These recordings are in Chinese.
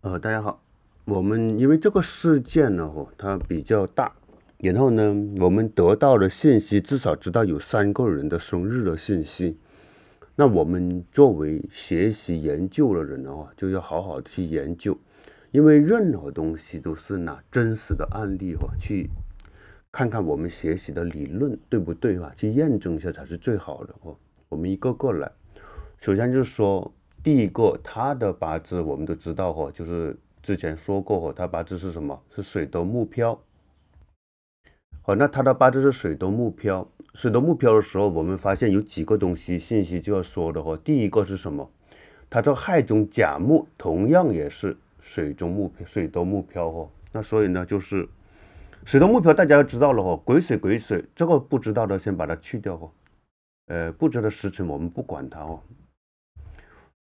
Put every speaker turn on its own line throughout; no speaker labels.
呃，大家好，我们因为这个事件呢，哦，它比较大，然后呢，我们得到的信息至少知道有三个人的生日的信息，那我们作为学习研究的人的话，就要好好去研究，因为任何东西都是拿真实的案例哈去看看我们学习的理论对不对啊，去验证一下才是最好的哦。我们一个个来，首先就是说。第一个，他的八字我们都知道哈，就是之前说过嚯，他八字是什么？是水的木漂。好，那他的八字是水的木漂，水的木漂的时候，我们发现有几个东西信息就要说的嚯。第一个是什么？他这亥中甲木，同样也是水中木漂，水的木漂哦，那所以呢，就是水的木漂，大家要知道了嚯，癸水癸水，这个不知道的先把它去掉嚯。呃，不知道时辰我们不管它哦。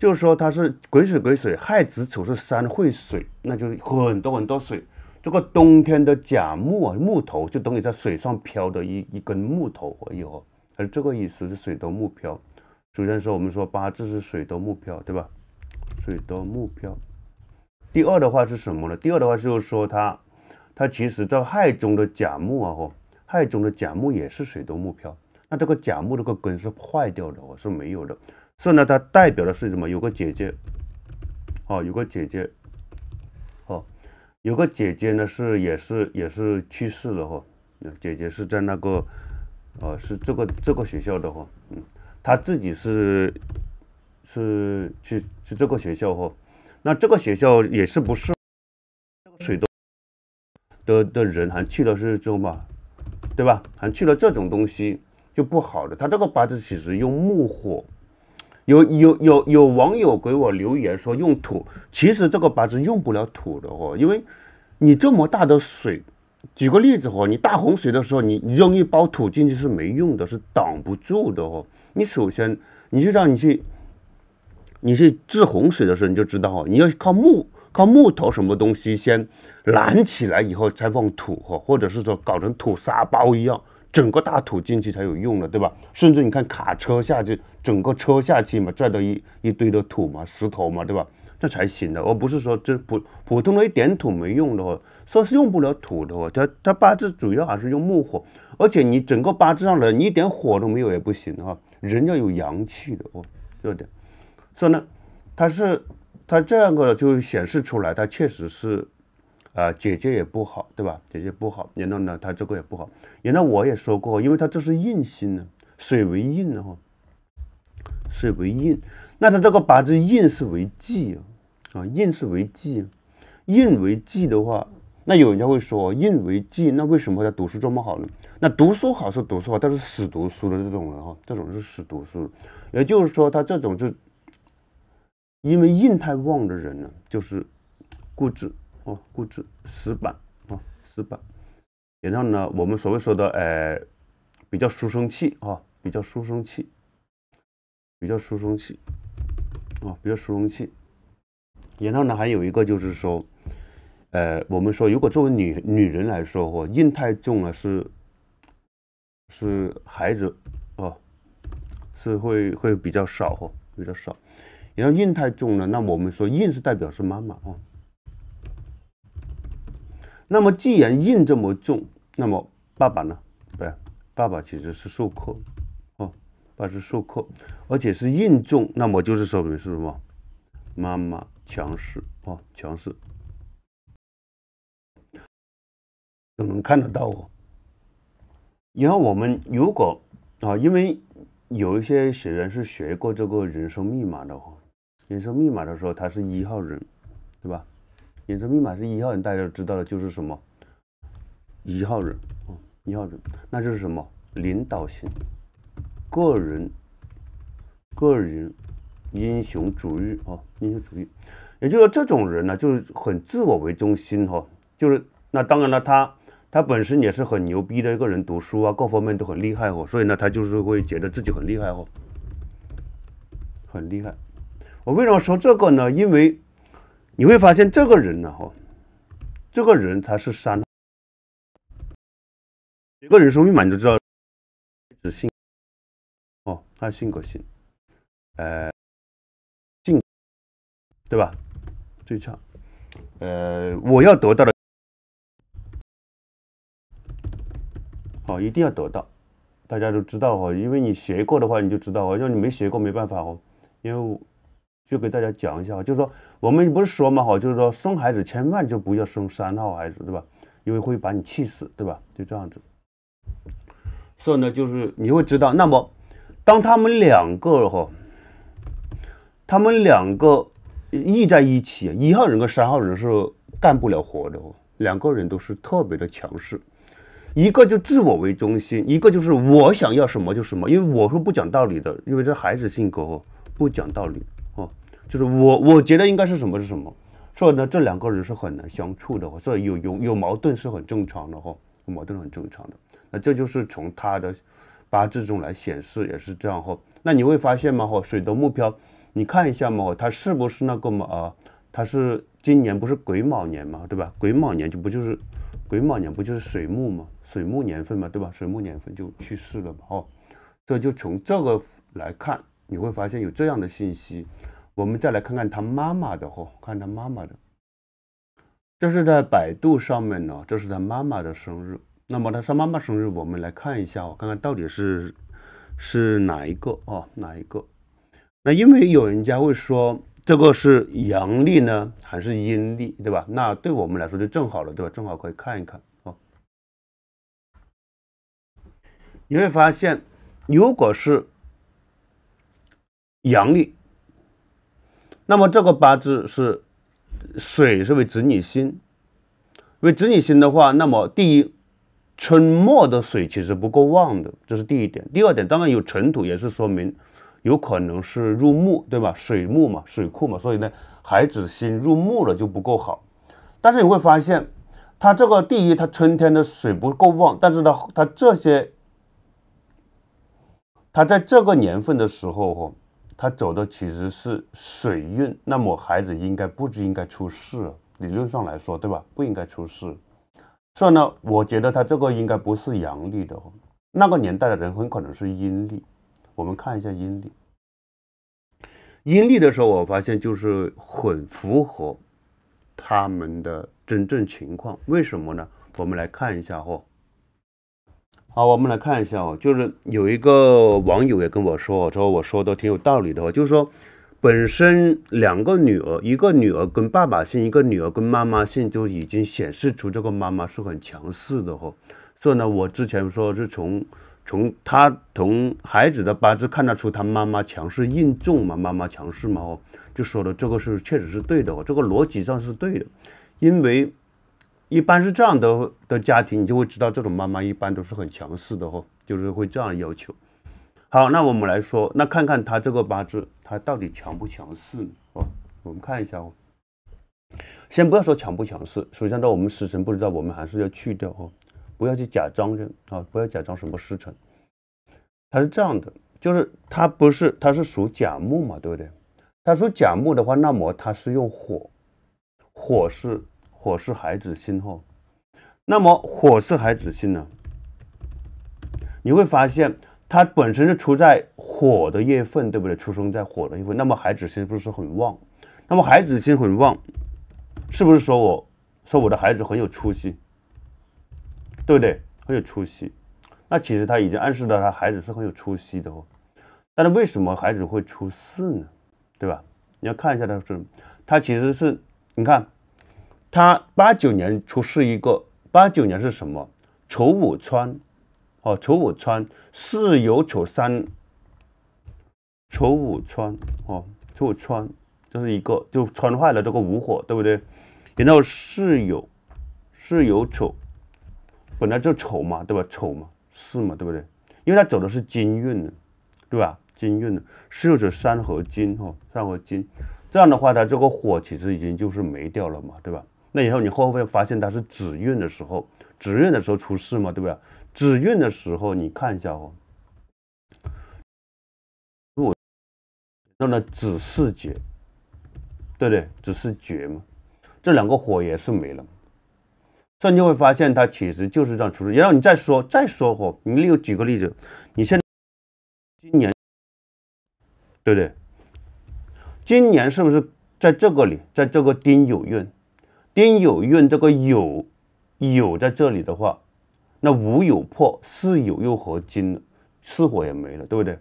就是说它是癸水癸水，亥子丑是三会水，那就是很多很多水。这个冬天的甲木啊，木头就等于在水上漂的一一根木头哎呦，哦。而这个意思是水多木漂。首先说我们说八字是水多木漂，对吧？水多木漂。第二的话是什么呢？第二的话就是说它，它其实在亥中的甲木啊，哈，亥中的甲木也是水多木漂。那这个甲木这个根是坏掉的，我是没有的。所以呢，它代表的是什么？有个姐姐，哦，有个姐姐，哦，有个姐姐呢，是也是也是去世了哈。姐姐是在那个，哦，是这个这个学校的哈，嗯，她自己是是去去这个学校哈。那这个学校也是不是水的的的人还去了是这种吧，对吧？还去了这种东西就不好的。他这个八字其实用木火。有有有有网友给我留言说用土，其实这个八字用不了土的哦，因为你这么大的水，举个例子哦，你大洪水的时候，你扔一包土进去是没用的，是挡不住的哦。你首先，你就让你去，你去治洪水的时候你就知道哦，你要靠木。靠木头什么东西先拦起来以后才放土哈，或者是说搞成土沙包一样，整个大土进去才有用的，对吧？甚至你看卡车下去，整个车下去嘛，拽到一一堆的土嘛，石头嘛，对吧？这才行的，而不是说这普普通的一点土没用的哦，说是用不了土的哦，它它八字主要还是用木火，而且你整个八字上你一点火都没有也不行哈，人要有阳气的哦，对不对？所以呢，它是。他这样个就显示出来，他确实是，啊，姐姐也不好，对吧？姐姐不好，然后呢，他这个也不好。原来我也说过，因为他这是印星呢，水为印的哈，水为印，那他这个八字印是为忌，啊，啊，印是为忌，印为忌的话，那有人家会说，印为忌，那为什么他读书这么好呢？那读书好是读书好，但是死读书的这种人哈，这种是死读书，也就是说他这种就因为印太旺的人呢，就是固执哦，固执、死板哦，死板。然后呢，我们所谓说的，呃，比较书生气啊，比较书生气，比较书生气啊，比较书生气。然后呢，还有一个就是说，呃，我们说如果作为女女人来说，哦、印太重了是是孩子哦，是会会比较少哦，比较少。然后印太重了，那我们说印是代表是妈妈啊。那么既然印这么重，那么爸爸呢？对，爸爸其实是授课，哦，爸是授课，而且是印重，那么就是说明是什么？妈妈强势啊，强势，都能看得到哦。然后我们如果啊，因为有一些学员是学过这个人生密码的哦。验色密码的时候，他是一号人，对吧？验证密码是一号人，大家知道的就是什么？一号人，一号人，那就是什么？领导型，个人，个人英雄主义啊，英雄主义。也就是说，这种人呢，就是很自我为中心哈，就是那当然了，他他本身也是很牛逼的一个人，读书啊，各方面都很厉害哦，所以呢，他就是会觉得自己很厉害哦，很厉害。我为什么说这个呢？因为你会发现这个人呢，哈，这个人他是三，一个人生密码你就知道，性哦，他性格性，呃，性，对吧？最差，呃，我要得到的，好，一定要得到，大家都知道哈，因为你学过的话你就知道哦，要你没学过没办法哦，因为。就给大家讲一下，就是说，我们不是说嘛，哈，就是说生孩子千万就不要生三号孩子，对吧？因为会把你气死，对吧？就这样子。所以呢，就是你会知道，那么当他们两个，哈，他们两个遇在一起，一号人和三号人是干不了活的。两个人都是特别的强势，一个就自我为中心，一个就是我想要什么就什么，因为我是不讲道理的，因为这孩子性格哦，不讲道理。就是我，我觉得应该是什么是什么，所以呢，这两个人是很难相处的所以有有有矛盾是很正常的哈，有矛盾很正常的。那这就是从他的八字中来显示，也是这样哈。那你会发现嘛哈，水的目标，你看一下嘛，他是不是那个嘛啊？他是今年不是癸卯年嘛，对吧？癸卯年就不就是癸卯年不就是水木嘛，水木年份嘛，对吧？水木年份就去世了嘛，哦。这就从这个来看，你会发现有这样的信息。我们再来看看他妈妈的哦，看他妈妈的，这是在百度上面呢，这是他妈妈的生日。那么他上妈妈生日，我们来看一下哦，看看到底是是哪一个啊？哪一个？那因为有人家会说这个是阳历呢还是阴历，对吧？那对我们来说就正好了，对吧？正好可以看一看哦。你会发现，如果是阳历。那么这个八字是水，是为子女星。为子女星的话，那么第一，春末的水其实不够旺的，这是第一点。第二点，当然有尘土，也是说明有可能是入木，对吧？水木嘛，水库嘛，所以呢，孩子心入木了就不够好。但是你会发现，他这个第一，他春天的水不够旺，但是他他这些，他在这个年份的时候，哈。他走的其实是水运，那么孩子应该不不应该出事，理论上来说，对吧？不应该出事，所以呢，我觉得他这个应该不是阳历的哦，那个年代的人很可能是阴历。我们看一下阴历，阴历的时候我发现就是很符合他们的真正情况，为什么呢？我们来看一下哦。好，我们来看一下哦，就是有一个网友也跟我说，说我说的挺有道理的哦，就是说本身两个女儿，一个女儿跟爸爸姓，一个女儿跟妈妈姓，就已经显示出这个妈妈是很强势的哦。所以呢，我之前说是从从他从孩子的八字看得出他妈妈强势印重嘛，妈妈强势嘛，哦，就说的这个是确实是对的哦，这个逻辑上是对的，因为。一般是这样的的家庭，你就会知道这种妈妈一般都是很强势的哈，就是会这样要求。好，那我们来说，那看看他这个八字，他到底强不强势呢？哦，我们看一下哦。先不要说强不强势，首先呢，我们时辰不知道，我们还是要去掉哦，不要去假装的啊，不要假装什么时辰。他是这样的，就是他不是，他是属甲木嘛，对不对？他属甲木的话，那么他是用火，火是。火是孩子星后，那么火是孩子星呢？你会发现，他本身是处在火的月份，对不对？出生在火的月份，那么孩子星是不是很旺？那么孩子心很旺，是不是说我说我的孩子很有出息，对不对？很有出息，那其实他已经暗示到他孩子是很有出息的哦。但是为什么孩子会出事呢？对吧？你要看一下他是，他其实是，你看。他八九年出世一个，八九年是什么？丑五穿，哦，丑五穿，巳酉丑三，丑五穿，哦，丑穿，这是一个就穿坏了这个五火，对不对？然后巳酉，巳酉丑，本来就丑嘛，对吧？丑嘛，巳嘛，对不对？因为他走的是金运，对吧？金运是友是山和金，哦，山和金，这样的话，他这个火其实已经就是没掉了嘛，对吧？那以后你会不会发现它是子运的时候，子运的时候出事嘛，对不对？子运的时候，你看一下哦，那呢，子是劫，对不对？子是劫嘛，这两个火也是没了，这样就会发现它其实就是这样出事。然后你再说，再说哦，你例举个例子，你现今年，对不对？今年是不是在这个里，在这个丁酉运？丁有运，这个有有在这里的话，那无有破，巳有又合金了，巳火也没了，对不对？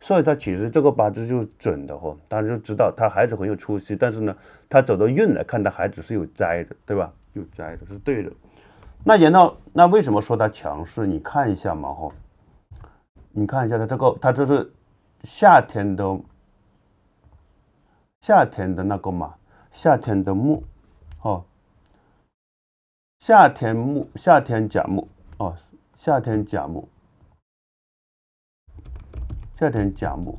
所以他其实这个八字就准的哈，大家就知道他孩子很有出息。但是呢，他走到运来看，他孩子是有灾的，对吧？有灾的是对的。那言到那为什么说他强势？你看一下嘛哈，你看一下他这个，他这是夏天的夏天的那个嘛，夏天的木，哦。夏天木，夏天甲木，哦，夏天甲木，夏天甲木，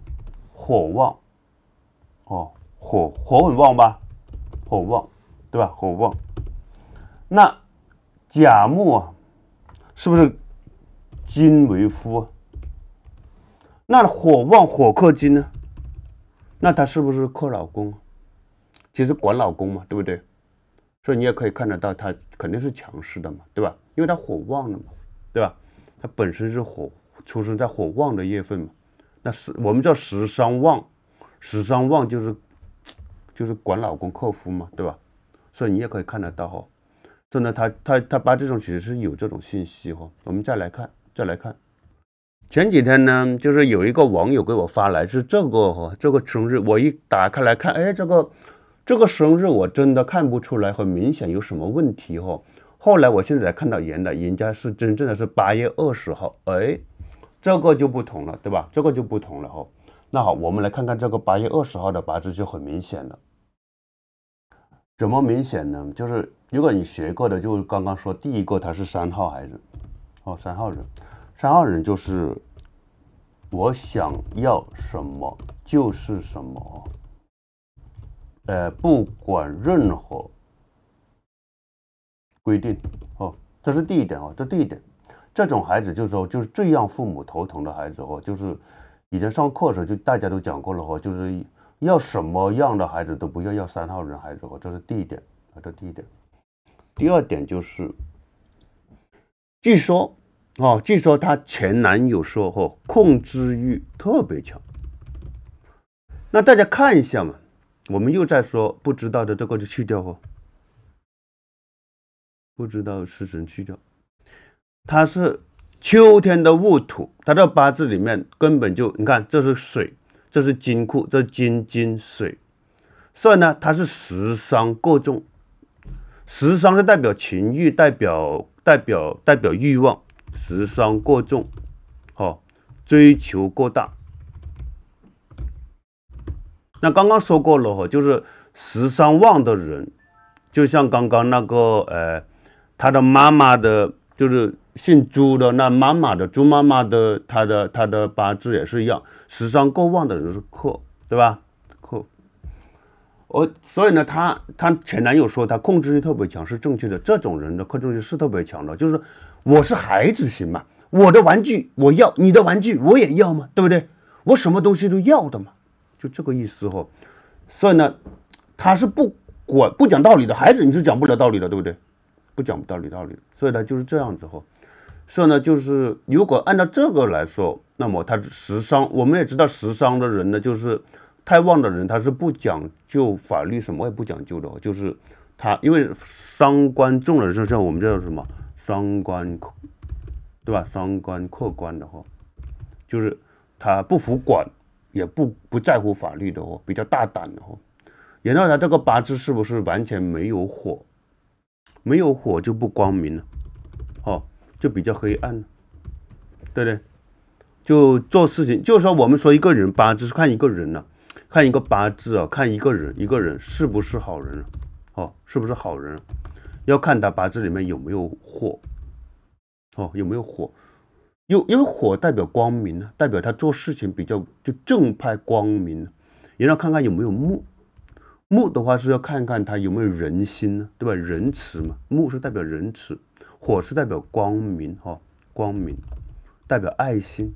火旺，哦，火火很旺吧？火旺，对吧？火旺，那甲木啊，是不是金为夫？啊？那火旺，火克金呢？那他是不是克老公？其实管老公嘛，对不对？所以你也可以看得到，他肯定是强势的嘛，对吧？因为他火旺了嘛，对吧？他本身是火，出生在火旺的月份嘛，那是我们叫十伤旺，十伤旺就是就是管老公克夫嘛，对吧？所以你也可以看得到哈。所以呢，他他他八字中其实是有这种信息哈。我们再来看，再来看，前几天呢，就是有一个网友给我发来是这个哈，这个生日我一打开来看，哎，这个。这个生日我真的看不出来，很明显有什么问题哦。后来我现在看到原来人家是真正的是八月二十号，哎，这个就不同了，对吧？这个就不同了哦。那好，我们来看看这个八月二十号的八字就很明显了，怎么明显呢？就是如果你学过的，就是刚刚说第一个他是三号孩子，哦，三号人，三号人就是我想要什么就是什么。呃，不管任何规定哦，这是第一点哦，这第一点，这种孩子就说就是最让父母头疼的孩子哦，就是以前上课时候就大家都讲过了哦，就是要什么样的孩子都不要要三号人孩子哦，这是第一点，啊，这第一点，第二点就是，据说哦，据说她前男友说哦，控制欲特别强，那大家看一下嘛。我们又在说不知道的这个就去掉哦，不知道时辰去掉，它是秋天的戊土，它这八字里面根本就，你看这是水，这是金库，这金金水，所以呢，它是食伤过重，食伤是代表情欲，代表代表代表欲望，食伤过重，哦，追求过大。那刚刚说过了哈，就是十三旺的人，就像刚刚那个呃，他的妈妈的，就是姓朱的那妈妈的朱妈妈的，她的她的八字也是一样，十三过旺的人是克，对吧？克。我所以呢，他他前男友说他控制欲特别强，是正确的。这种人的克制欲是特别强的，就是我是孩子型嘛，我的玩具我要，你的玩具我也要嘛，对不对？我什么东西都要的嘛。就这个意思哦。所以呢，他是不管不讲道理的孩子，你是讲不了道理的，对不对？不讲道理道理，所以呢就是这样子哦。所以呢就是如果按照这个来说，那么他食伤，我们也知道食伤的人呢，就是太旺的人，他是不讲究法律，什么也不讲究的，就是他因为伤官重的时候，像我们叫什么伤官对吧？伤官客官的话，就是他不服管。也不不在乎法律的哦，比较大胆的哦。然后他这个八字是不是完全没有火？没有火就不光明了，哦，就比较黑暗。对不对，就做事情，就是说我们说一个人八字是看一个人呢，看一个八字啊，看一个人，一个人是不是好人，哦，是不是好人，要看他八字里面有没有火，哦，有没有火。又因为火代表光明呢，代表他做事情比较就正派光明。也要看看有没有木，木的话是要看看他有没有仁心呢，对吧？仁慈嘛，木是代表仁慈，火是代表光明哈，光明代表爱心。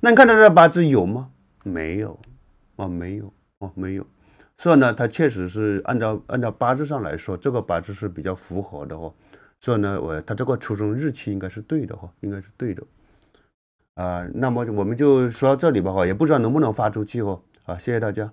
那你看到他这八字有吗？没有，哦没有，哦没有，所以呢，他确实是按照按照八字上来说，这个八字是比较符合的哦。所以呢，我他这个出生日期应该是对的哈，应该是对的，啊，那么我们就说到这里吧哈，也不知道能不能发出去哦，啊，谢谢大家。